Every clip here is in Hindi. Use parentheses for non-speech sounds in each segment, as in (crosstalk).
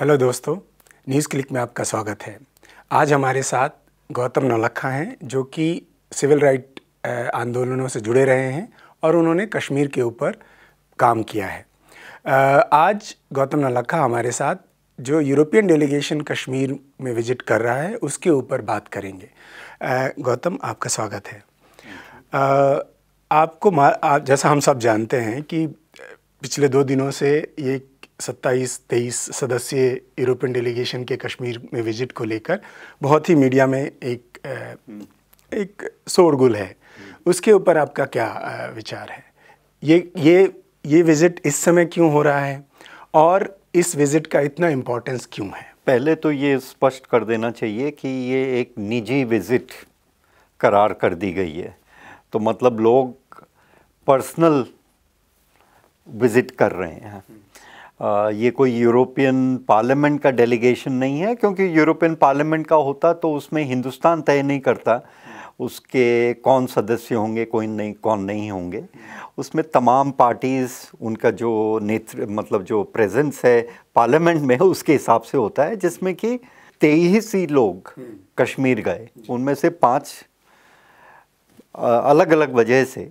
हेलो दोस्तों न्यूज़ क्लिक में आपका स्वागत है आज हमारे साथ गौतम नौलखा हैं जो कि सिविल राइट आंदोलनों से जुड़े रहे हैं और उन्होंने कश्मीर के ऊपर काम किया है आज गौतम नौलखा हमारे साथ जो यूरोपियन डेलीगेशन कश्मीर में विजिट कर रहा है उसके ऊपर बात करेंगे गौतम आपका स्वागत है आपको आप जैसा हम सब जानते हैं कि पिछले दो दिनों से ये सत्ताईस तेईस सदस्यीय यूरोपियन डेलीगेशन के कश्मीर में विजिट को लेकर बहुत ही मीडिया में एक एक शोरगुल है उसके ऊपर आपका क्या विचार है ये ये ये विज़िट इस समय क्यों हो रहा है और इस विज़िट का इतना इम्पोर्टेंस क्यों है पहले तो ये स्पष्ट कर देना चाहिए कि ये एक निजी विज़िट करार कर दी गई है तो मतलब लोग पर्सनल विज़िट कर रहे हैं ये कोई यूरोपियन पार्लियामेंट का डेलीगेशन नहीं है क्योंकि यूरोपियन पार्लियामेंट का होता तो उसमें हिंदुस्तान तय नहीं करता उसके कौन सदस्य होंगे कोई नहीं कौन नहीं होंगे उसमें तमाम पार्टीज़ उनका जो नेत्र मतलब जो प्रेजेंस है पार्लियामेंट में उसके हिसाब से होता है जिसमें कि तेईस ही लोग कश्मीर गए उनमें से पांच अलग अलग वजह से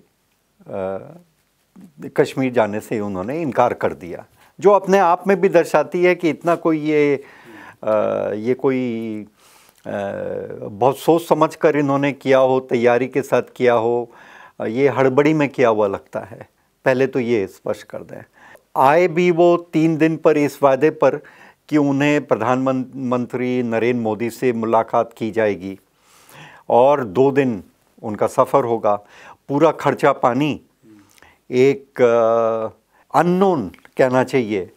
कश्मीर जाने से उन्होंने इनकार कर दिया जो अपने आप में भी दर्शाती है कि इतना कोई ये आ, ये कोई आ, बहुत सोच समझ कर इन्होंने किया हो तैयारी के साथ किया हो ये हड़बड़ी में किया हुआ लगता है पहले तो ये स्पष्ट कर दें आए भी वो तीन दिन पर इस वादे पर कि उन्हें प्रधानमंत्री नरेंद्र मोदी से मुलाकात की जाएगी और दो दिन उनका सफ़र होगा पूरा खर्चा पानी एक अननोन कहना चाहिए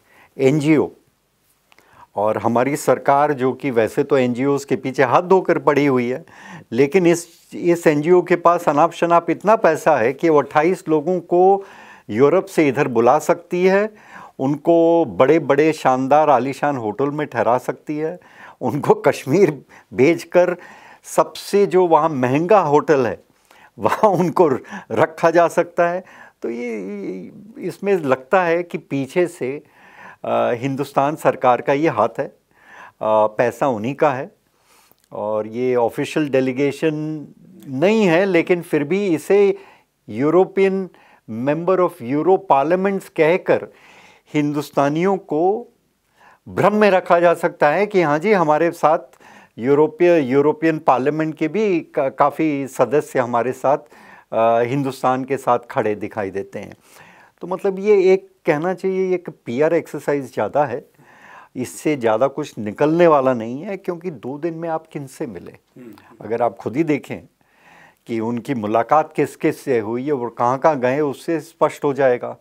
एनजीओ और हमारी सरकार जो कि वैसे तो एन के पीछे हाथ धोकर पड़ी हुई है लेकिन इस इस एन के पास अनाप शनाप इतना पैसा है कि वो अट्ठाईस लोगों को यूरोप से इधर बुला सकती है उनको बड़े बड़े शानदार आलीशान होटल में ठहरा सकती है उनको कश्मीर भेजकर सबसे जो वहाँ महंगा होटल है वहाँ उनको रखा जा सकता है तो ये इसमें लगता है कि पीछे से हिंदुस्तान सरकार का ये हाथ है पैसा उन्हीं का है और ये ऑफिशियल डेलीगेशन नहीं है लेकिन फिर भी इसे European member of Euro parliaments कहकर हिंदुस्तानियों को भ्रम में रखा जा सकता है कि हाँ जी हमारे साथ यूरोपीय यूरोपियन पार्लियामेंट के भी का, काफ़ी सदस्य हमारे साथ हिंदुस्तान के साथ खड़े दिखाई देते हैं तो मतलब ये एक कहना चाहिए एक पीआर एक्सरसाइज ज़्यादा है इससे ज़्यादा कुछ निकलने वाला नहीं है क्योंकि दो दिन में आप किन से मिले हम्म। अगर आप खुद ही देखें कि उनकी मुलाकात किस किस से हुई है और कहाँ कहाँ गए उससे स्पष्ट हो जाएगा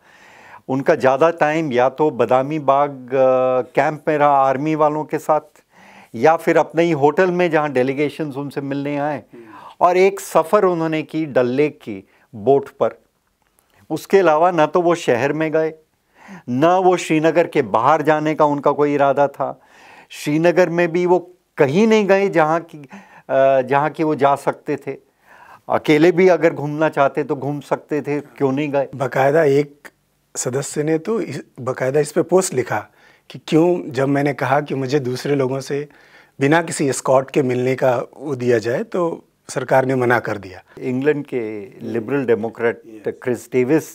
उनका ज़्यादा टाइम या तो बदामी बाग कैंप में रहा आर्मी वालों के साथ या फिर अपने ही होटल में जहाँ डेलीगेशन उनसे मिलने आए हम्म। और एक सफ़र उन्होंने की डल लेक की बोट पर उसके अलावा ना तो वो शहर में गए ना वो श्रीनगर के बाहर जाने का उनका कोई इरादा था श्रीनगर में भी वो कहीं नहीं गए जहाँ की जहाँ की वो जा सकते थे अकेले भी अगर घूमना चाहते तो घूम सकते थे क्यों नहीं गए बाकायदा एक सदस्य ने तो इस, बाकायदा इस पर पोस्ट लिखा कि क्यों जब मैंने कहा कि मुझे दूसरे लोगों से बिना किसी स्कॉट के मिलने का वो दिया जाए तो सरकार ने मना कर दिया इंग्लैंड के लिबरल डेमोक्रेट क्रिस डेविस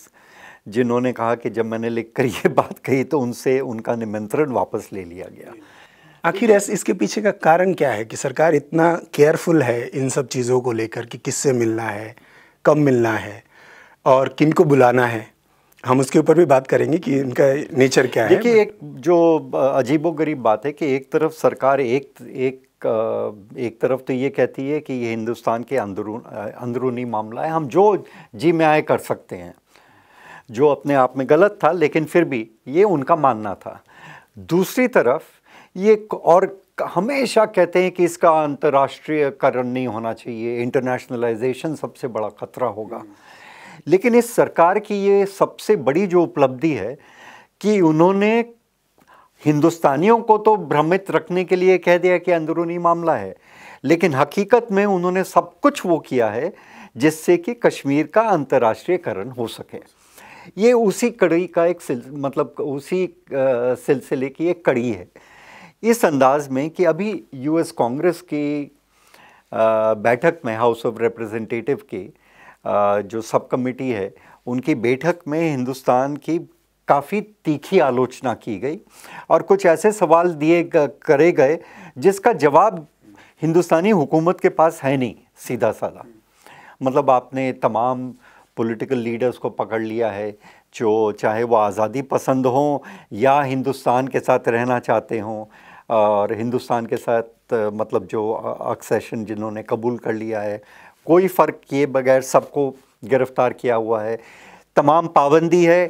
जिन्होंने कहा कि जब मैंने लिख कर ये (laughs) बात कही तो उनसे उनका निमंत्रण वापस ले लिया गया आखिर ऐसे इसके पीछे का कारण क्या है कि सरकार इतना केयरफुल है इन सब चीज़ों को लेकर कि किससे मिलना है कब मिलना है और किन को बुलाना है हम उसके ऊपर भी बात करेंगे कि इनका नेचर क्या है देखिए एक जो अजीबोगरीब बात है कि एक तरफ सरकार एक एक एक तरफ तो ये कहती है कि ये हिंदुस्तान के अंदरून अंदरूनी मामला है हम जो जी में आए कर सकते हैं जो अपने आप में गलत था लेकिन फिर भी ये उनका मानना था दूसरी तरफ ये और हमेशा कहते हैं कि इसका अंतर्राष्ट्रीयकरण नहीं होना चाहिए इंटरनेशनलाइजेशन सबसे बड़ा खतरा होगा लेकिन इस सरकार की ये सबसे बड़ी जो उपलब्धि है कि उन्होंने हिंदुस्तानियों को तो भ्रमित रखने के लिए कह दिया कि अंदरूनी मामला है लेकिन हकीकत में उन्होंने सब कुछ वो किया है जिससे कि कश्मीर का अंतर्राष्ट्रीयकरण हो सके ये उसी कड़ी का एक मतलब उसी सिलसिले की एक कड़ी है इस अंदाज में कि अभी यूएस कांग्रेस की बैठक में हाउस ऑफ रिप्रेजेंटेटिव की जो सब कमेटी है उनकी बैठक में हिंदुस्तान की काफ़ी तीखी आलोचना की गई और कुछ ऐसे सवाल दिए करे गए जिसका जवाब हिंदुस्तानी हुकूमत के पास है नहीं सीधा साधा मतलब आपने तमाम पॉलिटिकल लीडर्स को पकड़ लिया है जो चाहे वो आज़ादी पसंद हों या हिंदुस्तान के साथ रहना चाहते हों और हिंदुस्तान के साथ मतलब जो अक्सेशन जिन्होंने कबूल कर लिया है कोई फ़र्क किए बगैर सबको गिरफ़्तार किया हुआ है तमाम पाबंदी है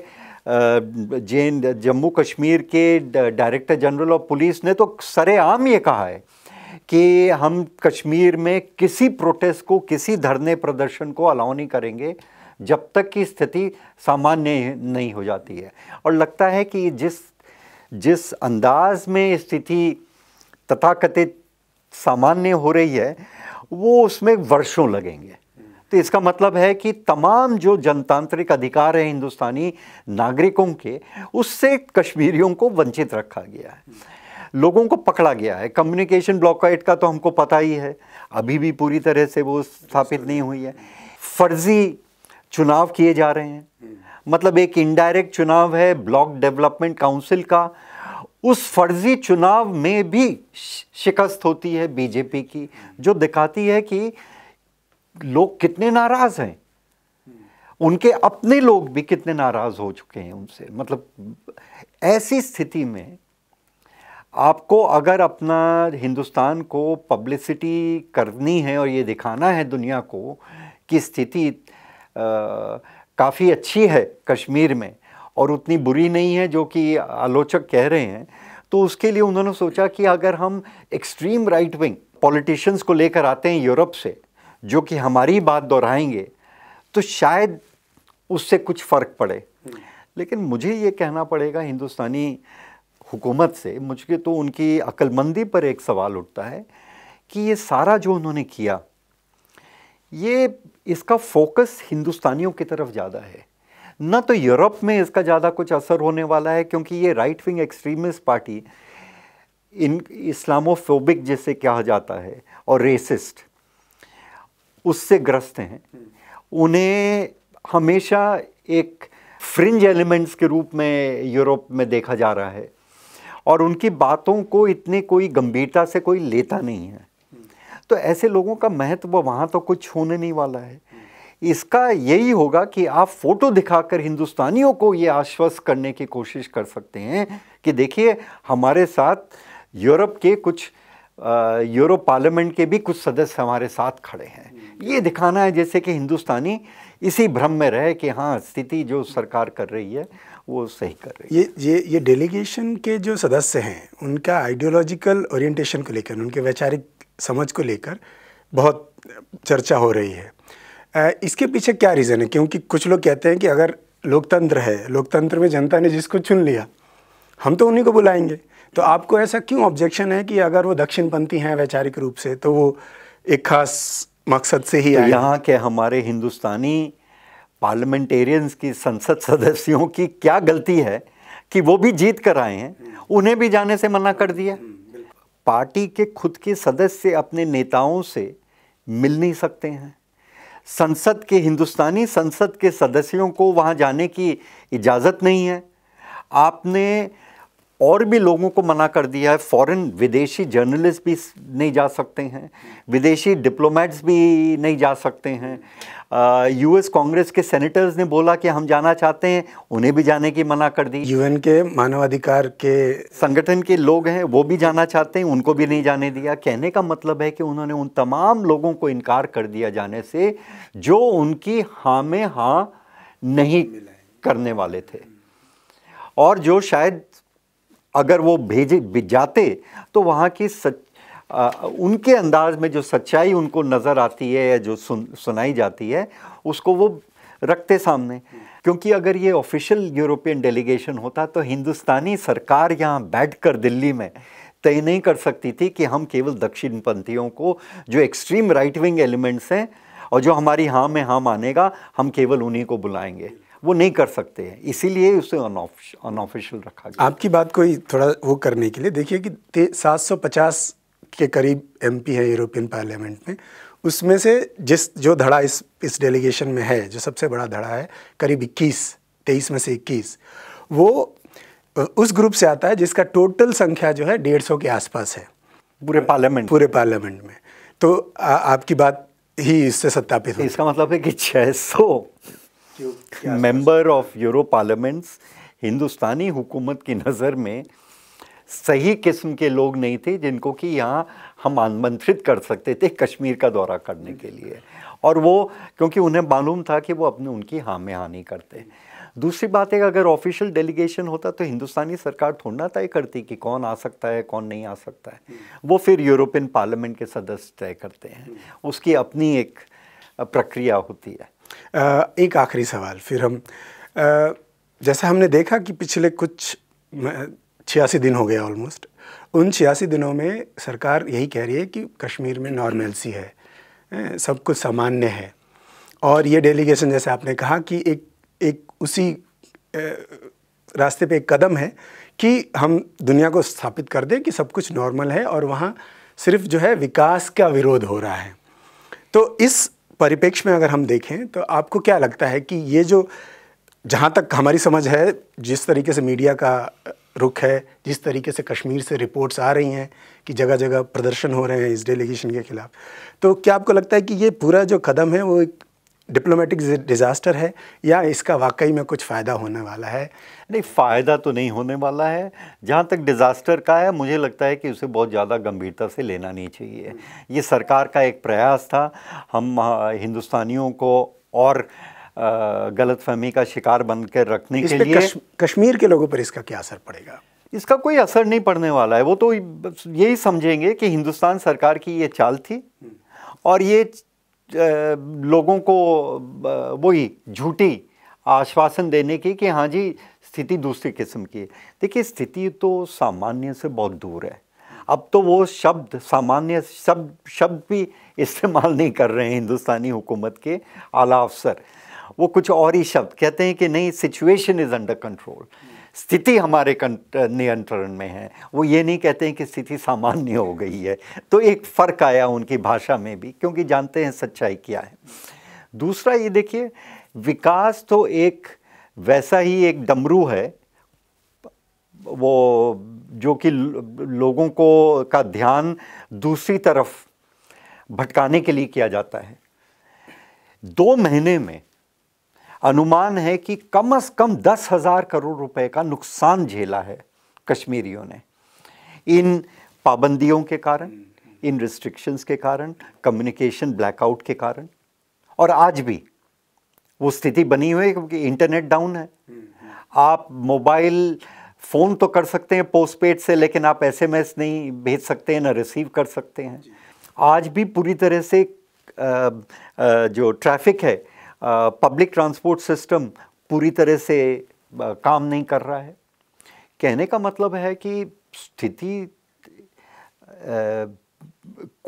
जे जम्मू कश्मीर के डायरेक्टर जनरल ऑफ पुलिस ने तो सरेआम ये कहा है कि हम कश्मीर में किसी प्रोटेस्ट को किसी धरने प्रदर्शन को अलाउ नहीं करेंगे जब तक की स्थिति सामान्य नहीं हो जाती है और लगता है कि जिस जिस अंदाज में स्थिति तथाकथित सामान्य हो रही है वो उसमें वर्षों लगेंगे तो इसका मतलब है कि तमाम जो जनतांत्रिक अधिकार हैं हिंदुस्तानी नागरिकों के उससे कश्मीरियों को वंचित रखा गया है लोगों को पकड़ा गया है कम्युनिकेशन ब्लॉकआउट का तो हमको पता ही है अभी भी पूरी तरह से वो स्थापित नहीं हुई है फर्जी चुनाव किए जा रहे हैं मतलब एक इनडायरेक्ट चुनाव है ब्लॉक डेवलपमेंट काउंसिल का उस फर्जी चुनाव में भी शिकस्त होती है बीजेपी की जो दिखाती है कि लोग कितने नाराज हैं उनके अपने लोग भी कितने नाराज हो चुके हैं उनसे मतलब ऐसी स्थिति में आपको अगर अपना हिंदुस्तान को पब्लिसिटी करनी है और ये दिखाना है दुनिया को कि स्थिति काफ़ी अच्छी है कश्मीर में और उतनी बुरी नहीं है जो कि आलोचक कह रहे हैं तो उसके लिए उन्होंने सोचा कि अगर हम एक्सट्रीम राइट विंग पॉलिटिशियंस को लेकर आते हैं यूरोप से जो कि हमारी बात दोहराएंगे तो शायद उससे कुछ फ़र्क पड़े लेकिन मुझे ये कहना पड़ेगा हिंदुस्तानी हुकूमत से मुझे तो उनकी अक्लमंदी पर एक सवाल उठता है कि ये सारा जो उन्होंने किया ये इसका फोकस हिंदुस्तानियों की तरफ ज़्यादा है ना तो यूरोप में इसका ज़्यादा कुछ असर होने वाला है क्योंकि ये right wing extremist party in Islamophobic जैसे कहा जाता है और रेसिस्ट उससे ग्रस्त हैं उन्हें हमेशा एक फ्रिंज एलिमेंट्स के रूप में यूरोप में देखा जा रहा है और उनकी बातों को इतने कोई गंभीरता से कोई लेता नहीं है तो ऐसे लोगों का महत्व वहाँ तो कुछ होने नहीं वाला है इसका यही होगा कि आप फोटो दिखाकर हिंदुस्तानियों को ये आश्वस्त करने की कोशिश कर सकते हैं कि देखिए हमारे साथ यूरोप के कुछ यूरो पार्लियामेंट के भी कुछ सदस्य हमारे साथ खड़े हैं हम्म। ये दिखाना है जैसे कि हिंदुस्तानी इसी भ्रम में रहे कि हाँ स्थिति जो सरकार कर रही है वो सही कर रही है ये ये ये डेलीगेशन के जो सदस्य हैं उनका आइडियोलॉजिकल ओरिएंटेशन को लेकर उनके वैचारिक समझ को लेकर बहुत चर्चा हो रही है इसके पीछे क्या रीज़न है क्योंकि कुछ लोग कहते हैं कि अगर लोकतंत्र है लोकतंत्र में जनता ने जिसको चुन लिया हम तो उन्हीं को बुलाएंगे तो आपको ऐसा क्यों ऑब्जेक्शन है कि अगर वो दक्षिणपंथी हैं वैचारिक रूप से तो वो एक खास मकसद से ही तो यहाँ के हमारे हिंदुस्तानी पार्लियामेंटेरियंस की संसद सदस्यों की क्या गलती है कि वो भी जीत कर आए हैं उन्हें भी जाने से मना कर दिया हम्म, पार्टी के खुद के सदस्य अपने नेताओं से मिल नहीं सकते हैं संसद के हिंदुस्तानी संसद के सदस्यों को वहाँ जाने की इजाज़त नहीं है आपने और भी लोगों को मना कर दिया है फॉरेन विदेशी जर्नलिस्ट भी नहीं जा सकते हैं विदेशी डिप्लोमेट्स भी नहीं जा सकते हैं यूएस कांग्रेस के सेनेटर्स ने बोला कि हम जाना चाहते हैं उन्हें भी जाने की मना कर दी यूएन के मानवाधिकार के संगठन के लोग हैं वो भी जाना चाहते हैं उनको भी नहीं जाने दिया कहने का मतलब है कि उन्होंने उन तमाम लोगों को इनकार कर दिया जाने से जो उनकी हाँ में हाँ नहीं करने वाले थे और जो शायद अगर वो भेजे जाते तो वहाँ की सच आ, उनके अंदाज में जो सच्चाई उनको नज़र आती है या जो सुन सुनाई जाती है उसको वो रखते सामने क्योंकि अगर ये ऑफिशियल यूरोपियन डेलीगेशन होता तो हिंदुस्तानी सरकार यहाँ बैठ कर दिल्ली में तय नहीं कर सकती थी कि हम केवल दक्षिणपंथियों को जो एक्सट्रीम राइट विंग एलिमेंट्स हैं और जो हमारी हाँ में हाँ मानेगा हम केवल उन्हीं को बुलाएंगे वो नहीं कर सकते हैं इसीलिए उसे अनऑफिशियल रखा गया आपकी बात कोई थोड़ा वो करने के लिए देखिए कि सात सौ पचास के करीब एम पी हैं यूरोपियन पार्लियामेंट में उसमें से जिस जो धड़ा इस इस डेलीगेशन में है जो सबसे बड़ा धड़ा है करीब इक्कीस तेईस में से इक्कीस वो उस ग्रुप से आता है जिसका टोटल संख्या जो है डेढ़ सौ के आसपास है पूरे पार्लियामेंट पूरे पार्लियामेंट में तो आ, आपकी बात ही इससे सत्यापित इसका मतलब है कि 600 member of Euro parliaments Hindustani हुकूमत की नज़र में सही किस्म के लोग नहीं थे जिनको कि यहाँ हम आमंत्रित कर सकते थे कश्मीर का दौरा करने के लिए और वो क्योंकि उन्हें मालूम था कि वो अपने उनकी हाँ में हाँ नहीं करते दूसरी बात है अगर ऑफिशियल डेलीगेशन होता तो हिंदुस्तानी सरकार थोड़ा तय करती कि कौन आ सकता है कौन नहीं आ सकता है वो फिर यूरोपियन पार्लियामेंट के सदस्य तय करते हैं उसकी अपनी एक प्रक्रिया होती है एक आखिरी सवाल फिर हम जैसा हमने देखा कि पिछले कुछ छियासी दिन हो गए ऑलमोस्ट उन छियासी दिनों में सरकार यही कह रही है कि कश्मीर में नॉर्मेलसी है सब कुछ सामान्य है और ये डेलीगेशन जैसे आपने कहा कि एक एक उसी रास्ते पे एक कदम है कि हम दुनिया को स्थापित कर दें कि सब कुछ नॉर्मल है और वहाँ सिर्फ जो है विकास का विरोध हो रहा है तो इस परिपेक्ष में अगर हम देखें तो आपको क्या लगता है कि ये जो जहाँ तक हमारी समझ है जिस तरीके से मीडिया का रुख है जिस तरीके से कश्मीर से रिपोर्ट्स आ रही हैं कि जगह जगह प्रदर्शन हो रहे हैं इस डेलीगेशन के खिलाफ तो क्या आपको लगता है कि ये पूरा जो कदम है वो एक डिप्लोमेटिक डिज़ास्टर है या इसका वाकई में कुछ फ़ायदा होने वाला है नहीं फ़ायदा तो नहीं होने वाला है जहाँ तक डिज़ास्टर का है मुझे लगता है कि उसे बहुत ज़्यादा गंभीरता से लेना नहीं चाहिए ये सरकार का एक प्रयास था हम हाँ, हिंदुस्तानियों को और गलत फहमी का शिकार बन रखने के लिए कश, कश्मीर के लोगों पर इसका क्या असर पड़ेगा इसका कोई असर नहीं पड़ने वाला है वो तो यही समझेंगे कि हिंदुस्तान सरकार की ये चाल थी हम्म। और ये लोगों को वही झूठी आश्वासन देने की कि हाँ जी स्थिति दूसरी किस्म की है देखिए स्थिति तो सामान्य से बहुत दूर है अब तो वो शब्द सामान्य शब्द शब्द भी इस्तेमाल नहीं कर रहे हैं हिंदुस्तानी हुकूमत के आला अफसर वो कुछ और ही शब्द कहते हैं कि नहीं सिचुएशन इज़ अंडर कंट्रोल स्थिति हमारे नियंत्रण में है वो ये नहीं कहते हैं कि स्थिति सामान्य हो गई है तो एक फ़र्क आया उनकी भाषा में भी क्योंकि जानते हैं सच्चाई क्या है दूसरा ये देखिए विकास तो एक वैसा ही एक डमरू है वो जो कि लोगों को का ध्यान दूसरी तरफ भटकाने के लिए किया जाता है दो महीने में अनुमान है कि कम से कम दस हज़ार करोड़ रुपए का नुकसान झेला है कश्मीरियों ने इन पाबंदियों के कारण इन रिस्ट्रिक्शंस के कारण कम्युनिकेशन ब्लैकआउट के कारण और आज भी वो स्थिति बनी हुई है क्योंकि इंटरनेट डाउन है आप मोबाइल फ़ोन तो कर सकते हैं पोस्ट पेड से लेकिन आप एस नहीं भेज सकते हैं ना रिसीव कर सकते हैं आज भी पूरी तरह से आ, आ, जो ट्रैफिक है पब्लिक ट्रांसपोर्ट सिस्टम पूरी तरह से काम नहीं कर रहा है कहने का मतलब है कि स्थिति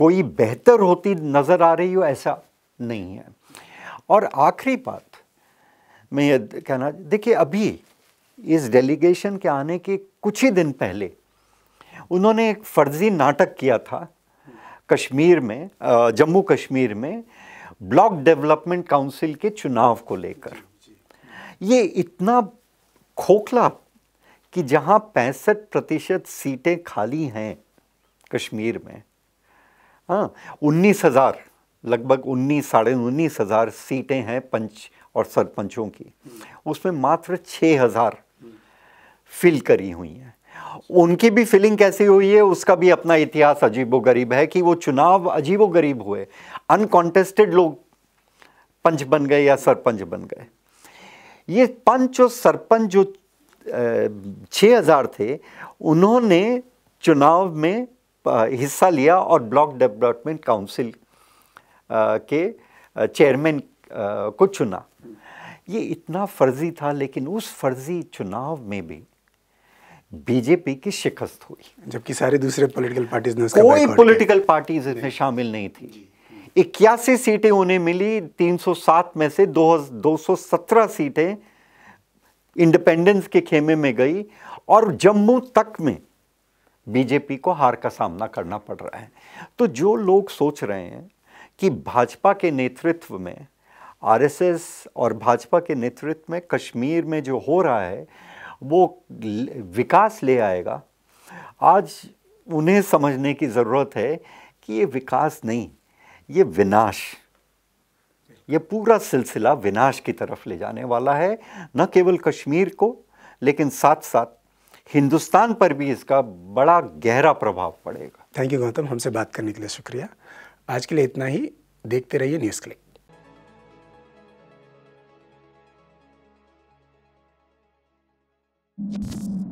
कोई बेहतर होती नज़र आ रही हो ऐसा नहीं है और आखिरी बात मैं ये कहना देखिए अभी इस डेलीगेशन के आने के कुछ ही दिन पहले उन्होंने एक फर्जी नाटक किया था कश्मीर में जम्मू कश्मीर में ब्लॉक डेवलपमेंट काउंसिल के चुनाव को लेकर ये इतना खोखला कि जहां पैंसठ प्रतिशत सीटें खाली हैं कश्मीर में हाँ उन्नीस हज़ार लगभग उन्नीस साढ़े उन्नीस हज़ार सीटें हैं पंच और सरपंचों की उसमें मात्र छः हज़ार फिल करी हुई हैं उनकी भी फीलिंग कैसी हुई है उसका भी अपना इतिहास अजीबो गरीब है कि वो चुनाव अजीबो गरीब हुए अनकॉन्टेस्टेड लोग पंच बन गए या सरपंच बन गए ये पंच और सरपंच जो छः हज़ार थे उन्होंने चुनाव में हिस्सा लिया और ब्लॉक डेवलपमेंट काउंसिल के चेयरमैन को चुना ये इतना फर्जी था लेकिन उस फर्जी चुनाव में भी बीजेपी की शिकस्त हुई जबकि सारे दूसरे पॉलिटिकल पार्टीज ने उसका कोई पॉलिटिकल पार्टीज इसमें शामिल नहीं थी इक्यासी सीटें उन्हें मिली 307 में से दो सीटें इंडिपेंडेंस के खेमे में गई और जम्मू तक में बीजेपी को हार का सामना करना पड़ रहा है तो जो लोग सोच रहे हैं कि भाजपा के नेतृत्व में आरएसएस और भाजपा के नेतृत्व में कश्मीर में जो हो रहा है वो विकास ले आएगा आज उन्हें समझने की ज़रूरत है कि ये विकास नहीं ये विनाश ये पूरा सिलसिला विनाश की तरफ ले जाने वाला है न केवल कश्मीर को लेकिन साथ साथ हिंदुस्तान पर भी इसका बड़ा गहरा प्रभाव पड़ेगा थैंक यू गौतम हमसे बात करने के लिए शुक्रिया आज के लिए इतना ही देखते रहिए न्यूज़ क्लिक you